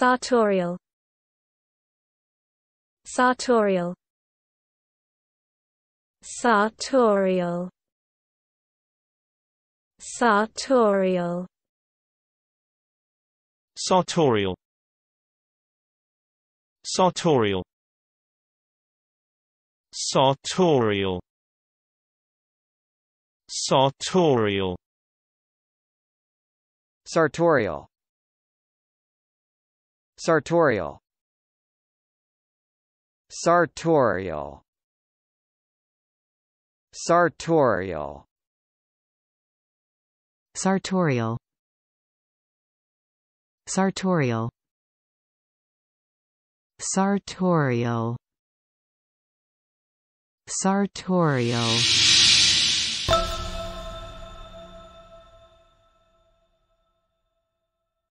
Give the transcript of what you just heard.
Sartorial Sartorial Sartorial Sartorial Sartorial Sartorial Sartorial Sartorial Sartorial Sartorial Sartorial Sartorial Sartorial Sartorial Sartorial Sartorial